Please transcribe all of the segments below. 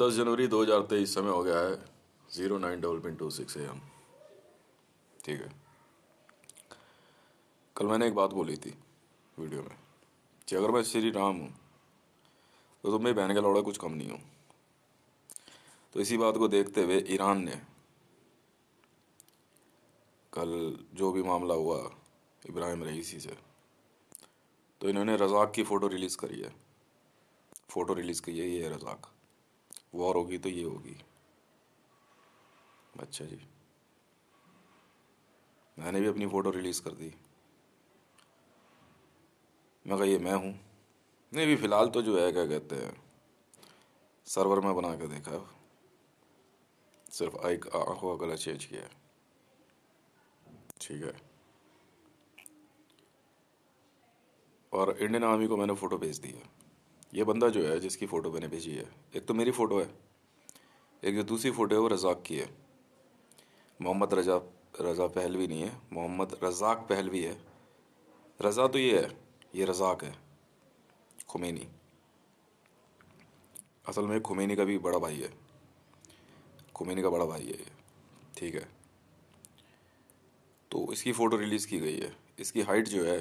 दस जनवरी दो हज़ार तेईस समय हो गया है ज़ीरो नाइन डबल पिन टू सिक्स ए एम ठीक है कल मैंने एक बात बोली थी वीडियो में कि अगर मैं श्री राम हूँ तो तुम मेरी बहन का लौड़ा कुछ कम नहीं हूँ तो इसी बात को देखते हुए ईरान ने कल जो भी मामला हुआ इब्राहिम रईसी से तो इन्होंने रजाक की फ़ोटो रिलीज़ करी है फ़ोटो रिलीज़ की है ये है रजाक वॉर होगी तो ये होगी अच्छा जी मैंने भी अपनी फ़ोटो रिलीज़ कर दी मैं कहा ये मैं हूँ नहीं भी फ़िलहाल तो जो है क्या कहते हैं सर्वर में बना के देखा सिर्फ आई आँखों का कलर चेंज किया है ठीक है और इंडियन आर्मी को मैंने फ़ोटो भेज दी है ये बंदा जो है जिसकी फ़ोटो मैंने भेजी है एक तो मेरी फ़ोटो है एक जो दूसरी फ़ोटो है वो रजाक की है मोहम्मद रजा रजा पहलवी नहीं है मोहम्मद रजाक पहलवी है रज़ा तो ये है ये रजाक है खुमैनी असल में खुमैनी का भी बड़ा भाई है खुमैनी का बड़ा भाई है ये ठीक है तो इसकी फ़ोटो रिलीज़ की गई है इसकी हाइट जो है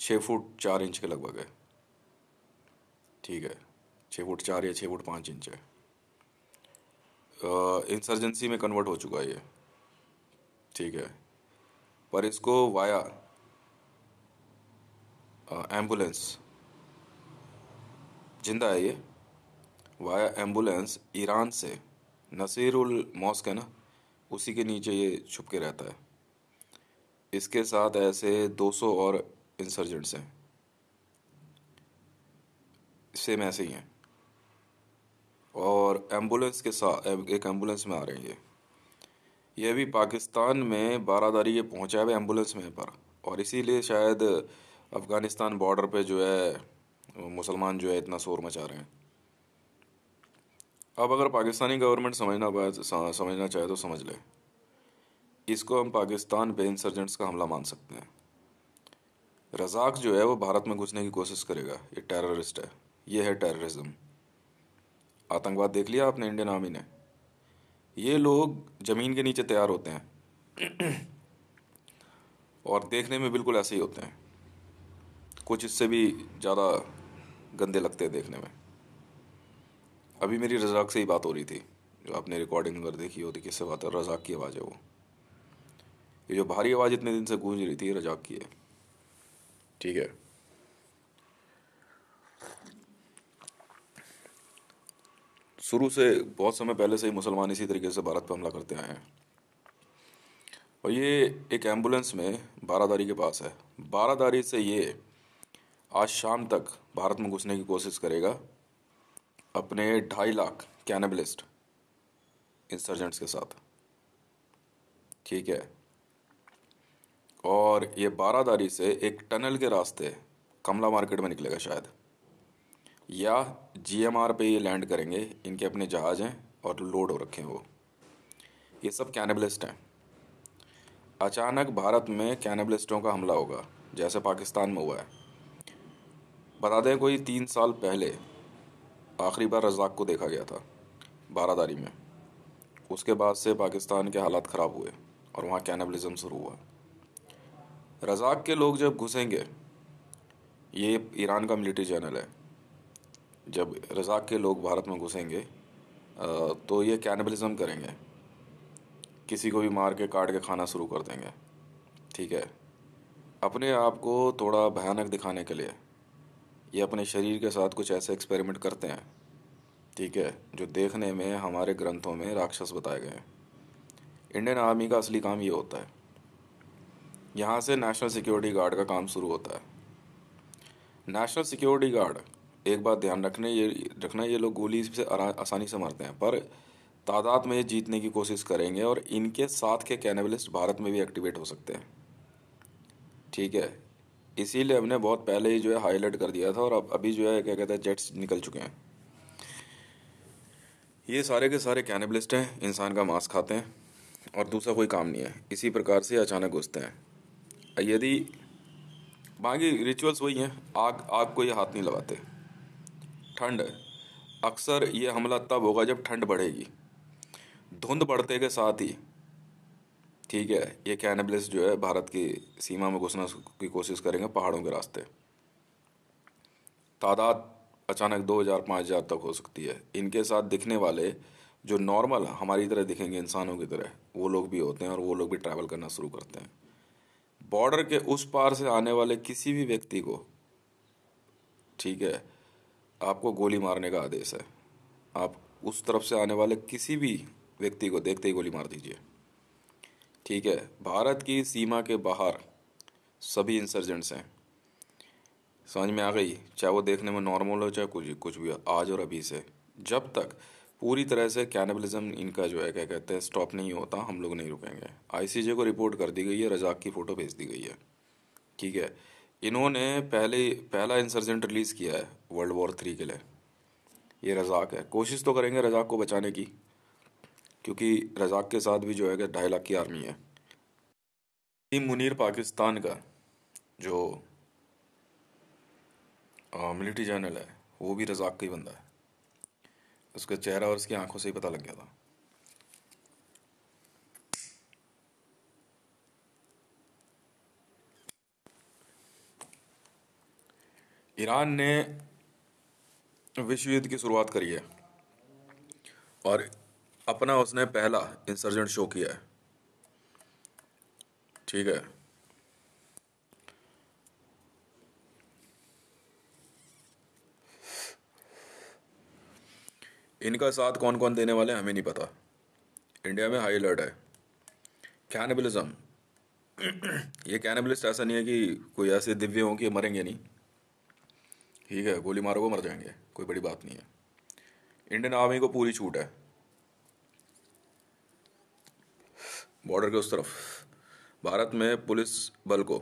छः फुट चार इंच के लगभग है ठीक है छः फुट चार या छः फुट पाँच इंच है इंसर्जेंसी में कन्वर्ट हो चुका है ये ठीक है पर इसको वाया एम्बुलेंस जिंदा है ये वाया एम्बुलेंस ईरान से नसीरुल मॉस्क है ना उसी के नीचे ये छुप के रहता है इसके साथ ऐसे 200 और इंसर्जेंट्स हैं सेम ऐसे ही हैं और एम्बुलेंस के साथ एक एम्बुलेंस में आ रहे हैं ये ये भी पाकिस्तान में बारादारी ये पहुंचा है एम्बुलेंस में पर और इसीलिए शायद अफ़गानिस्तान बॉर्डर पे जो है मुसलमान जो है इतना शोर मचा रहे हैं अब अगर पाकिस्तानी गवर्नमेंट समझना पाए समझना चाहे तो समझ ले इसको हम पाकिस्तान पे इंसर्जेंट्स का हमला मान सकते हैं रजाक जो है वो भारत में घुसने की कोशिश करेगा ये टेररिस्ट है ये है टेररिज्म आतंकवाद देख लिया आपने इंडियन आर्मी ने ये लोग ज़मीन के नीचे तैयार होते हैं और देखने में बिल्कुल ऐसे ही होते हैं कुछ इससे भी ज़्यादा गंदे लगते हैं देखने में अभी मेरी रजाक से ही बात हो रही थी जो आपने रिकॉर्डिंग अगर देखी होती किससे बात है रजाक की आवाज़ है वो ये जो भारी आवाज़ इतने दिन से गूंज रही थी रजाक की है ठीक है शुरू से बहुत समय पहले से ही मुसलमान इसी तरीके से भारत पर हमला करते आए हैं और ये एक एम्बुलेंस में बारादारी के पास है बारादारी से ये आज शाम तक भारत में घुसने की कोशिश करेगा अपने ढाई लाख कैनबलिस्ट इंसर्जेंट्स के साथ ठीक है और ये बारादारी से एक टनल के रास्ते कमला मार्केट में निकलेगा शायद या जीएमआर पे ये लैंड करेंगे इनके अपने जहाज़ हैं और लोड हो रखे हैं वो ये सब कैनबलिस्ट हैं अचानक भारत में कैनबलिस्टों का हमला होगा जैसे पाकिस्तान में हुआ है बता दें कोई तीन साल पहले आखिरी बार रजाक को देखा गया था बारादारी में उसके बाद से पाकिस्तान के हालात ख़राब हुए और वहाँ कैनबलिज़म शुरू हुआ रजाक के लोग जब घुसेंगे ये ईरान का मिलिट्री जनरल है जब रज़ाक के लोग भारत में घुसेंगे तो ये कैनिबलिज़्म करेंगे किसी को भी मार के काट के खाना शुरू कर देंगे ठीक है अपने आप को थोड़ा भयानक दिखाने के लिए ये अपने शरीर के साथ कुछ ऐसे एक्सपेरिमेंट करते हैं ठीक है जो देखने में हमारे ग्रंथों में राक्षस बताए गए हैं इंडियन आर्मी का असली काम ये होता है यहाँ से नेशनल सिक्योरिटी गार्ड का काम शुरू होता है नेशनल सिक्योरिटी गार्ड एक बात ध्यान रखने ये रखना ये लोग गोली से आसानी से मारते हैं पर तादाद में ये जीतने की कोशिश करेंगे और इनके साथ के कैनेबलिस्ट भारत में भी एक्टिवेट हो सकते हैं ठीक है इसीलिए हमने बहुत पहले ही जो है हाईलाइट कर दिया था और अब अभी जो है क्या कहते हैं जेट्स निकल चुके हैं ये सारे के सारे कैनबलिस्ट हैं इंसान का मांस खाते हैं और दूसरा कोई काम नहीं है इसी प्रकार से अचानक घुसते हैं यदि बाकी रिचुअल्स वही हैं आग आग को ये हाथ नहीं लगाते ठंड अक्सर ये हमला तब होगा जब ठंड बढ़ेगी धुंध बढ़ते के साथ ही ठीक है ये कैनबलिस जो है भारत की सीमा में घुसने की कोशिश करेंगे पहाड़ों के रास्ते तादाद अचानक दो हजार पाँच हजार तक हो सकती है इनके साथ दिखने वाले जो नॉर्मल हमारी तरह दिखेंगे इंसानों की तरह वो लोग भी होते हैं और वो लोग भी ट्रैवल करना शुरू करते हैं बॉर्डर के उस पार से आने वाले किसी भी व्यक्ति को ठीक है आपको गोली मारने का आदेश है आप उस तरफ से आने वाले किसी भी व्यक्ति को देखते ही गोली मार दीजिए ठीक है भारत की सीमा के बाहर सभी इंसर्जेंट्स हैं समझ में आ गई चाहे वो देखने में नॉर्मल हो चाहे कुछ कुछ भी आज और अभी से जब तक पूरी तरह से कैनिबलिज्म इनका जो है क्या कहते हैं स्टॉप नहीं होता हम लोग नहीं रुकेंगे आईसीजे को रिपोर्ट कर दी गई है रजाक की फ़ोटो भेज दी गई है ठीक है इन्होंने पहले पहला इंसर्जेंट रिलीज़ किया है वर्ल्ड वॉर थ्री के लिए ये रजाक है कोशिश तो करेंगे रजाक को बचाने की क्योंकि रजाक के साथ भी जो है कि ढाई लाख की आर्मी है टीम मुनीर पाकिस्तान का जो मिलिट्री जनरल है वो भी रजाक का ही बंदा है उसका चेहरा और उसकी आंखों से ही पता लग गया था ईरान ने विश्व युद्ध की शुरुआत करी है और अपना उसने पहला इंसर्जेंट शो किया है ठीक है इनका साथ कौन कौन देने वाले हैं हमें नहीं पता इंडिया में हाई अलर्ट है कैनिबलिज्म ये कैनिबलिस्ट ऐसा नहीं है कि कोई ऐसे दिव्य हो कि मरेंगे नहीं ठीक है गोली मारोगे मर जाएंगे कोई बड़ी बात नहीं है इंडियन आर्मी को पूरी छूट है बॉर्डर के उस तरफ भारत में पुलिस बल को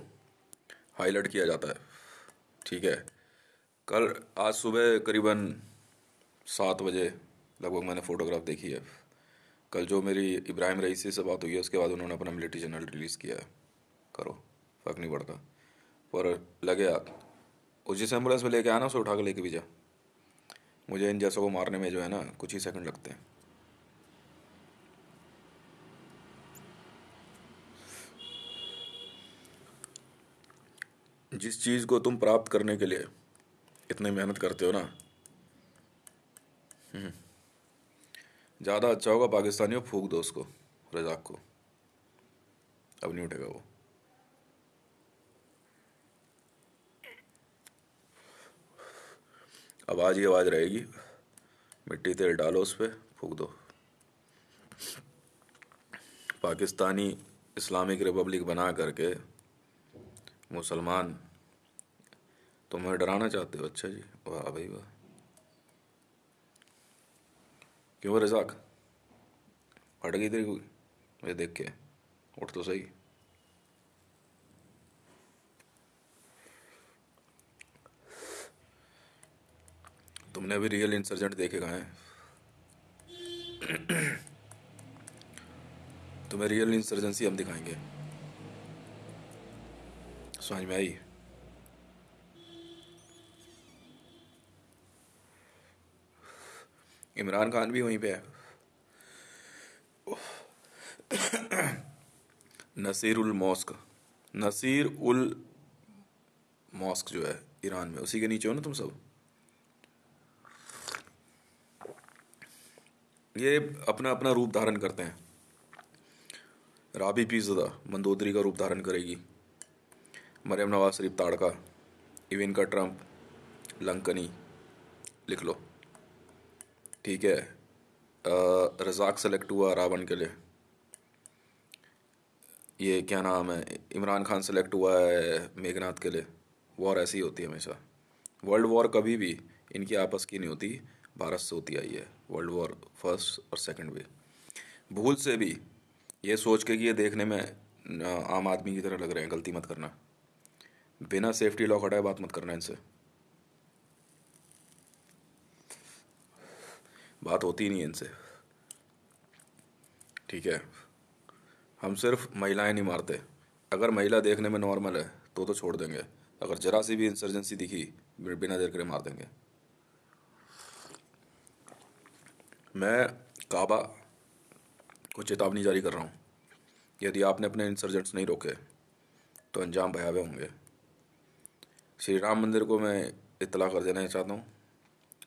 हाईलाइट किया जाता है ठीक है कल आज सुबह करीबन सात बजे लगभग मैंने फ़ोटोग्राफ देखी है कल जो मेरी इब्राहिम रईसी से बात हुई है उसके बाद उन्होंने अपना मिलिट्री जनरल रिलीज़ किया है करो फर्क नहीं पड़ता पर लगे आप उस जिस एम्बुलेंस में लेके आना उसे उठा के लेके भी जा मुझे इन जैसों को मारने में जो है ना कुछ ही सेकंड लगते हैं जिस चीज़ को तुम प्राप्त करने के लिए इतनी मेहनत करते हो ना हम्म, ज़्यादा अच्छा होगा पाकिस्तानियों फूक दो उसको रजाक को अब नहीं उठेगा वो आवाज़ ही आवाज़ रहेगी मिट्टी तेल डालो उस पर फूक दो पाकिस्तानी इस्लामिक रिपब्लिक बना करके मुसलमान तुम्हें डराना चाहते हो अच्छा जी वाह भाई वाह क्यों रजाक फट गई तेरी कोई ये देख के उठ तो सही तुमने अभी रियल इंसर्जेंट देखे कहा है तुम्हें रियल इंसर्जेंसी हम दिखाएंगे समझ में आई इमरान खान भी वहीं पे है Nasir ul mosque Nasir ul mosque जो है ईरान में उसी के नीचे हो ना तुम सब ये अपना अपना रूप धारण करते हैं राबी पीजदा मंदोदरी का रूप धारण करेगी मरियम नवाज शरीफ ताड़का इविनका ट्रम्प लंकनी लिख लो ठीक है रजाक सेलेक्ट हुआ रावण के लिए ये क्या नाम है इमरान खान सेलेक्ट हुआ है मेघनाथ के लिए वॉर ऐसी होती है हमेशा वर्ल्ड वॉर कभी भी इनकी आपस की नहीं होती भारत से होती आई है वर्ल्ड वॉर फर्स्ट और सेकंड वे भूल से भी ये सोच के कि ये देखने में आम आदमी की तरह लग रहे हैं गलती मत करना बिना सेफ्टी लॉक हटाए बात मत करना इनसे बात होती नहीं है इनसे ठीक है हम सिर्फ महिलाएं नहीं मारते अगर महिला देखने में नॉर्मल है तो तो छोड़ देंगे अगर ज़रा सी भी इंसर्जेंसी दिखी बिना देर करे मार देंगे मैं काबा को चेतावनी जारी कर रहा हूँ यदि आपने अपने इंसर्जेंट्स नहीं रोके तो अंजाम भयावह होंगे श्री राम मंदिर को मैं इतला कर देना चाहता हूँ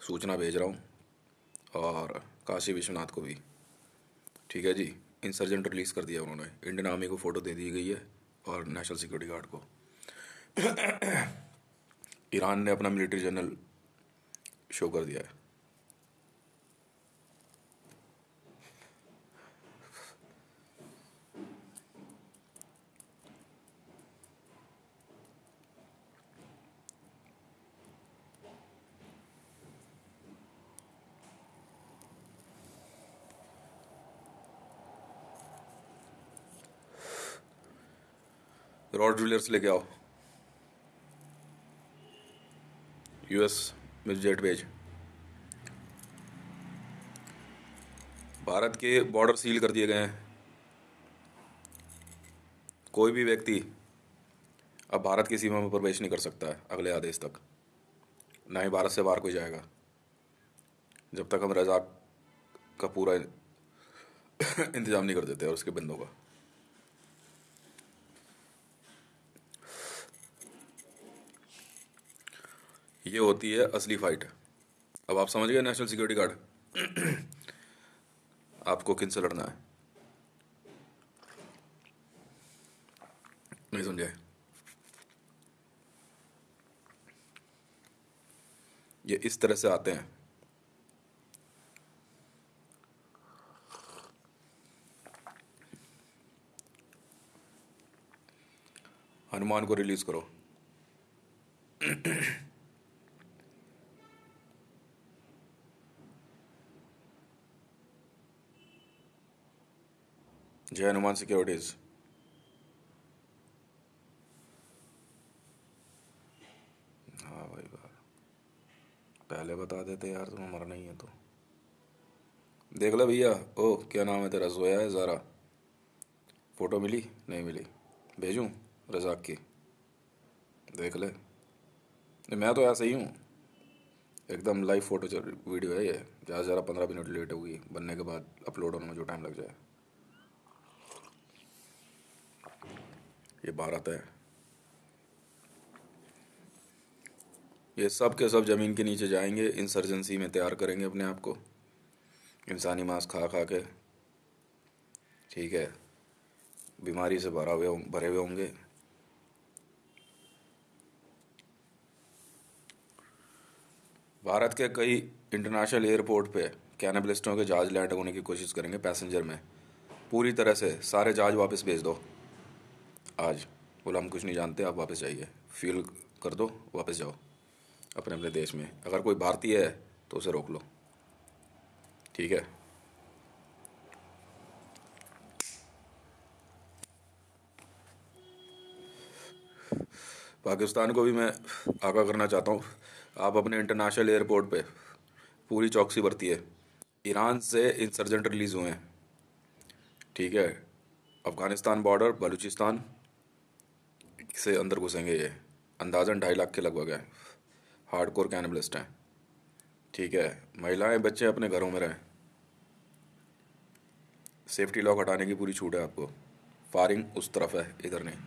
सूचना भेज रहा हूँ और काशी विश्वनाथ को भी ठीक है जी इंसर्जेंट रिलीज़ कर दिया उन्होंने इंडियन आर्मी को फ़ोटो दे दी गई है और नेशनल सिक्योरिटी गार्ड को ईरान ने अपना मिलिट्री जनरल शो कर दिया है रॉड ड्रिलर्स लेके आओ यूएस में जेट भेज भारत के बॉर्डर सील कर दिए गए हैं कोई भी व्यक्ति अब भारत की सीमा में प्रवेश नहीं कर सकता है अगले आदेश तक ना ही भारत से बाहर कोई जाएगा जब तक हम रजाक का पूरा इंतजाम नहीं कर देते और उसके बंदों का ये होती है असली फाइट अब आप समझ गए नेशनल सिक्योरिटी गार्ड आपको किन से लड़ना है नहीं समझे ये इस तरह से आते हैं हनुमान को रिलीज करो जय हनुमान सिक्योरिटीज़ हाँ भाई बार पहले बता देते यार तुम्हें मरना ही है तो देख लो भैया ओ क्या नाम है तेरा जोया है ज़ारा फ़ोटो मिली नहीं मिली भेजूँ रजाक की देख ले मैं तो ऐसे ही हूँ एकदम लाइव फ़ोटो वीडियो है ये ज़्यादा से ज़्यादा पंद्रह मिनट लेट होगी बनने के बाद अपलोड होने में जो टाइम लग जाए ये भारत है ये सब के सब ज़मीन के नीचे जाएंगे इंसर्जेंसी में तैयार करेंगे अपने आप को इंसानी मांस खा खा के ठीक है बीमारी से भरा हुए भरे हुए होंगे भारत के कई इंटरनेशनल एयरपोर्ट पे कैनबलिस्टों के जहाज लैंड होने की कोशिश करेंगे पैसेंजर में पूरी तरह से सारे जहाज वापस भेज दो आज बोला हम कुछ नहीं जानते आप वापस जाइए फील कर दो वापस जाओ अपने अपने देश में अगर कोई भारतीय है तो उसे रोक लो ठीक है पाकिस्तान को भी मैं आगा करना चाहता हूँ आप अपने इंटरनेशनल एयरपोर्ट पे पूरी चौकसी बरती है ईरान से इंसर्जेंट रिलीज़ हुए हैं ठीक है अफ़गानिस्तान बॉर्डर बलूचिस्तान से अंदर घुसेंगे ये अंदाजन ढाई लाख के लगभग है हार्ड कोर कैनबलिस्ट हैं ठीक है महिलाएं बच्चे अपने घरों में रहें सेफ्टी लॉक हटाने की पूरी छूट है आपको फायरिंग उस तरफ है इधर नहीं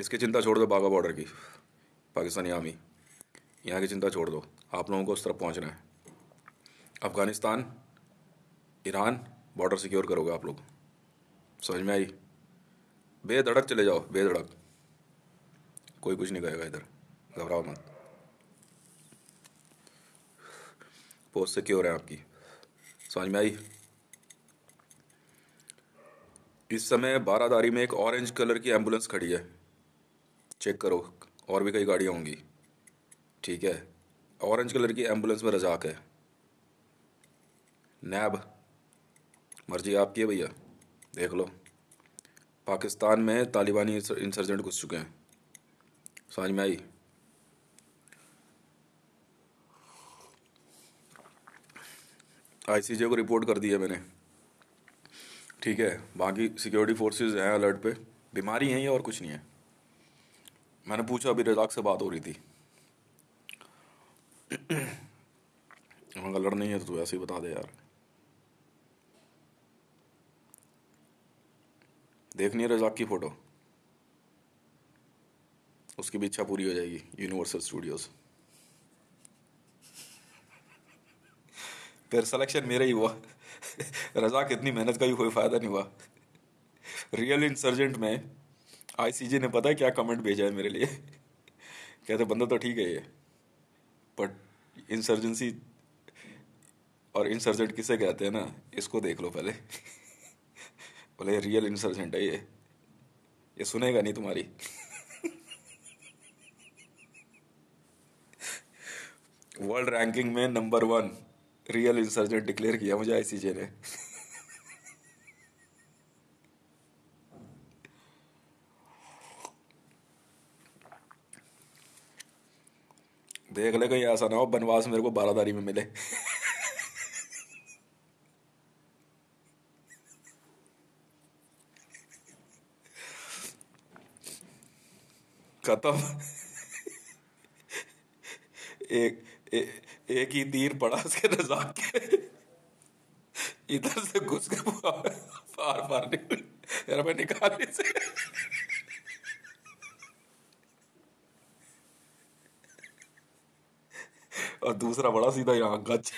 इसकी चिंता छोड़ दो बाघा बॉर्डर की पाकिस्तानी आर्मी यहाँ की चिंता छोड़ दो आप लोगों को उस तरफ पहुँचना है अफ़गानिस्तान ईरान बॉर्डर सिक्योर करोगे आप लोग समझ में आई बेधड़क चले जाओ बेधड़क कोई कुछ नहीं कहेगा इधर घबराओ मत पोस्ट से क्यों रहे आपकी समझ में आई इस समय बारादारी में एक ऑरेंज कलर की एम्बुलेंस खड़ी है चेक करो और भी कई गाड़ियाँ होंगी ठीक है ऑरेंज कलर की एम्बुलेंस में रजाक है नैब मर्जी आपकी है भैया देख लो पाकिस्तान में तालिबानी इंसर्जेंट घुस चुके हैं समझ में आई आईसीजे को रिपोर्ट कर दिया मैंने ठीक है बाकी सिक्योरिटी फोर्सेस हैं अलर्ट पे बीमारी हैं या और कुछ नहीं है मैंने पूछा अभी रजाक से बात हो रही थी लड़ नहीं है तो ऐसे ही बता दे यार देखनी नहीं रजाक की फ़ोटो उसकी भी इच्छा पूरी हो जाएगी यूनिवर्सल स्टूडियोज़ फिर सिलेक्शन मेरा ही हुआ रजाक इतनी मेहनत का ही कोई फ़ायदा नहीं हुआ रियल इंसर्जेंट में आईसीजी ने पता है क्या कमेंट भेजा है मेरे लिए कहते बंदा तो ठीक है ये बट इंसर्जेंसी और इंसर्जेंट किसे कहते हैं ना इसको देख लो पहले बोले रियल इंसर्जेंट है ये ये सुनेगा नहीं तुम्हारी वर्ल्ड रैंकिंग में number one real insurgent declare किया मुझे आईसीजे ने देख ले कहीं ऐसा ना हो बनवास मेरे को बारादारी में मिले खत्म एक ए, एक ही तीर पड़ा उसके रजाक के इधर से घुस के पार पार निकल रबे निकालने से और दूसरा बड़ा सीधा यहाँ गच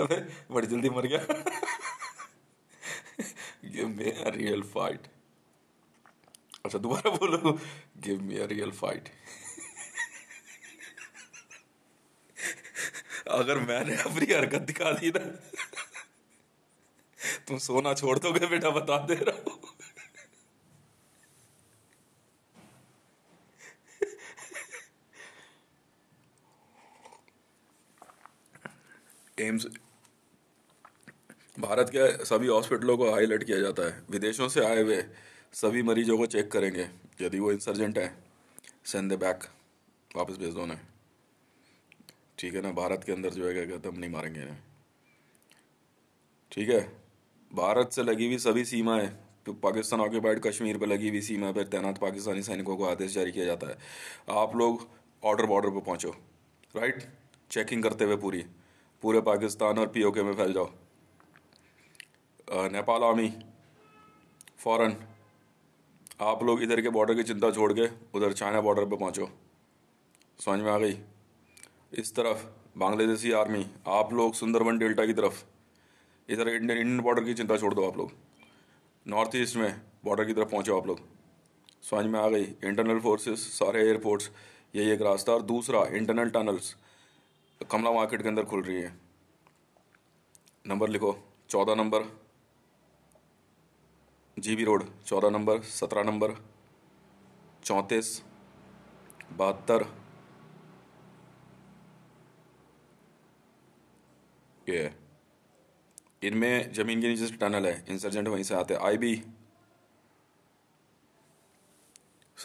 बड़ी जल्दी मर गया ये मेरा रियल फाइट अच्छा दोबारा बोलो give me a real fight अगर मैंने अपनी हरकत दिखा दी ना तुम सोना छोड़ दोगे बेटा बता दे रहा हूं एम्स भारत के सभी हॉस्पिटलों को हाईलाइट किया जाता है विदेशों से आए हुए सभी मरीजों को चेक करेंगे यदि वो इंसर्जेंट है सेंड द बैक वापस भेज दो उन्हें ठीक है ना भारत के अंदर जो है क्या कहते हम नहीं मारेंगे इन्हें ठीक है भारत से लगी हुई सभी सीमाएं तो पाकिस्तान ऑक्यूपाइड कश्मीर पर लगी हुई सीमा पर तैनात पाकिस्तानी सैनिकों को आदेश जारी किया जाता है आप लोग ऑर्डर बॉर्डर पर पहुँचो राइट चेकिंग करते हुए पूरी पूरे पाकिस्तान और पीओके में फैल जाओ नेपाल आर्मी फॉरन आप लोग इधर के बॉर्डर की चिंता छोड़ के उधर चाइना बॉर्डर पर पहुँचो समझ में आ गई इस तरफ बांग्लादेशी आर्मी आप लोग सुंदरबन डेल्टा की तरफ इधर इंडियन इंडियन बॉर्डर की चिंता छोड़ दो आप लोग नॉर्थ ईस्ट में बॉर्डर की तरफ पहुँचो आप लोग समझ में आ गई इंटरनल फोर्सेस सारे एयरपोर्ट्स यही एक रास्ता और दूसरा इंटरनल टनल्स कमला मार्केट के अंदर खुल रही है नंबर लिखो चौदह नंबर जी बी रोड चौदह नंबर सत्रह नंबर चौंतीस बहत्तर ये इनमें ज़मीन के नीचे से टनल है इंसर्जेंट वहीं से आते आई बी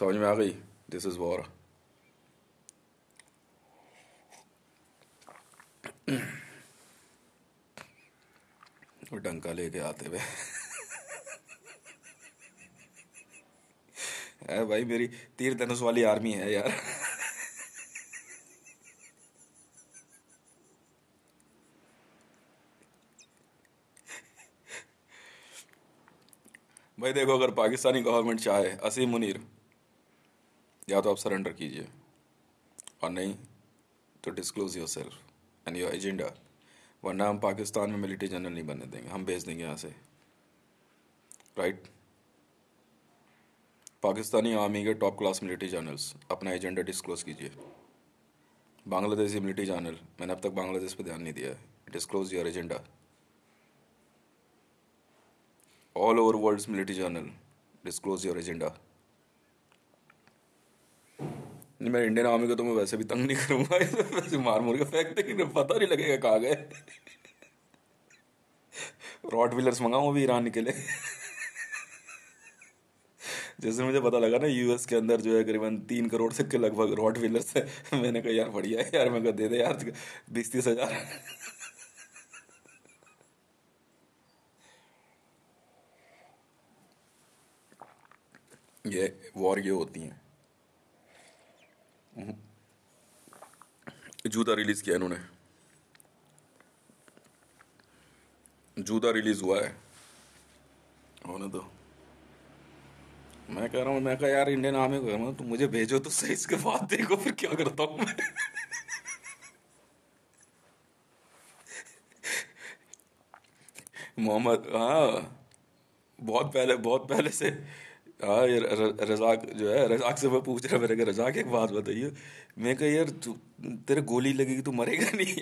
समझ में आ गई दिस इज़ वॉर डंका लेके आते हुए है भाई मेरी तीर धनुष वाली आर्मी है यार भाई देखो अगर पाकिस्तानी गवर्नमेंट चाहे असीम मुनीर या तो आप सरेंडर कीजिए और नहीं तो disclose yourself and your agenda वरना हम पाकिस्तान में मिलिट्री जनरल नहीं बनने देंगे हम भेज देंगे यहाँ से राइट right? पाकिस्तानी आर्मी के टॉप क्लास मिलिट्री जर्नल्स अपना एजेंडा डिस्क्लोज कीजिए बांग्लादेशी मिलिट्री जर्नल मैंने अब तक बांग्लादेश पर ध्यान नहीं दिया है disclose your agenda all over world military general disclose your agenda नहीं मैं इंडियन आर्मी को तो मैं वैसे भी तंग नहीं करूंगा वैसे मार मोर के फेंक पता नहीं लगेगा कहाँ गए रॉड व्हीलर्स मंगाऊ अभी ईरान के लिए जैसे मुझे पता लगा ना यूएस के अंदर जो है करीबन तीन करोड़ से के लगभग रॉड व्हीलर्स है मैंने कहा यार बढ़िया है यार मैं कहा दे दे यार बीस तीस हजार ये वॉर ये होती हैं हम्म। जूता रिलीज़ किया इन्होंने जूता रिलीज़ हुआ है होने दो तो। मैं कह रहा हूँ मैं कहा यार इंडियन आर्मी को तो मुझे भेजो तो सही इसके बाद देखो फिर क्या करता हूँ मैं मोहम्मद हाँ बहुत पहले बहुत पहले से हाँ ये रजाक जो है रजाक से मैं पूछ रहा मेरे रजाक एक बात बताइए मैं कहा यार तेरे गोली लगेगी तो मरेगा नहीं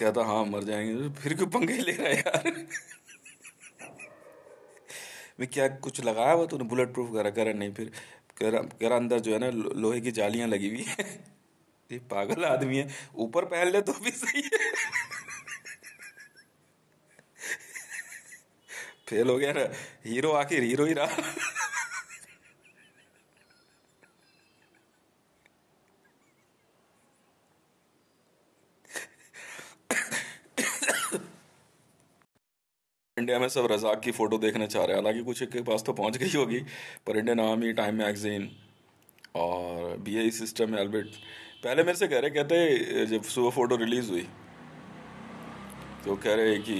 कहता हाँ मर जाएंगे फिर क्यों पंखे ले रहा है यार में क्या कुछ लगाया हुआ तो बुलेट प्रूफ करा करा नहीं फिर करा अंदर जो है ना लोहे की जालियाँ लगी हुई है ये पागल आदमी है ऊपर पहन ले तो भी सही है फेल हो गया ना हीरो आखिर हीरो ही रहा इंडिया में सब रजाक की फ़ोटो देखने चाह रहे हैं हालांकि कुछ के पास तो पहुंच गई होगी पर इंडियन आर्मी टाइम मैगजीन और बी आई सिस्टम एल्बर्ट पहले मेरे से कह रहे कहते जब सुबह फ़ोटो रिलीज़ हुई तो कह रहे कि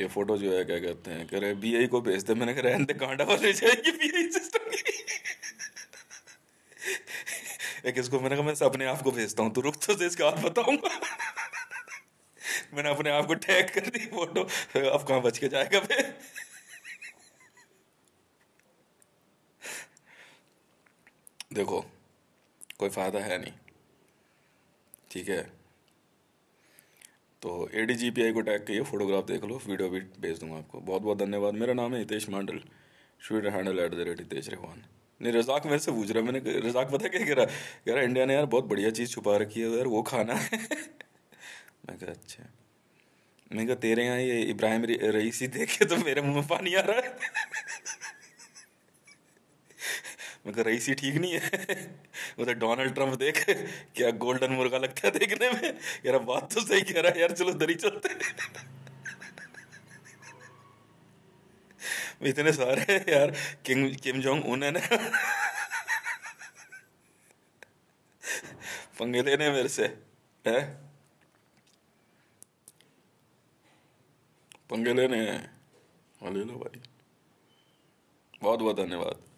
ये फ़ोटो जो है क्या कहते हैं कह रहे बी आई e को भेजते मैंने कह रहे कांडा वाले जाएगी बी आई सिस्टम की एक इसको मैंने कहा मैं अपने आप को भेजता हूँ तो रुक तो इसका हाथ बताऊँगा मैंने अपने आप को टैग कर दी फोटो अब कहाँ बच के जाएगा फिर देखो कोई फ़ायदा है नहीं ठीक है तो A D G P I को टैग करिए फोटोग्राफ देख लो वीडियो भी भेज दूंगा आपको बहुत बहुत धन्यवाद मेरा नाम है Hitesh Mandal Twitter handle at the rate Hitesh Rihan नहीं रजाक मेरे से पूछ रहा मैंने रजाक पता क्या कह रहा कह रहा इंडिया ने यार बहुत बढ़िया चीज़ छुपा रखी है तो यार वो खाना है मैं कह अच्छा मैं कहा तेरे यहाँ ये इब्राहिम रईसी देख के तो मेरे मुंह में पानी आ रहा है मैं कहा रईसी ठीक नहीं है उधर तो डोनाल्ड ट्रंप देख क्या गोल्डन मुर्गा लगता है देखने में यार बात तो सही कह रहा है यार चलो दरी चलते इतने सारे यार किंग किम जोंग उन है ना पंगे लेने मेरे से है पंगे लेने हैं हाँ ले लो भाई बहुत बहुत धन्यवाद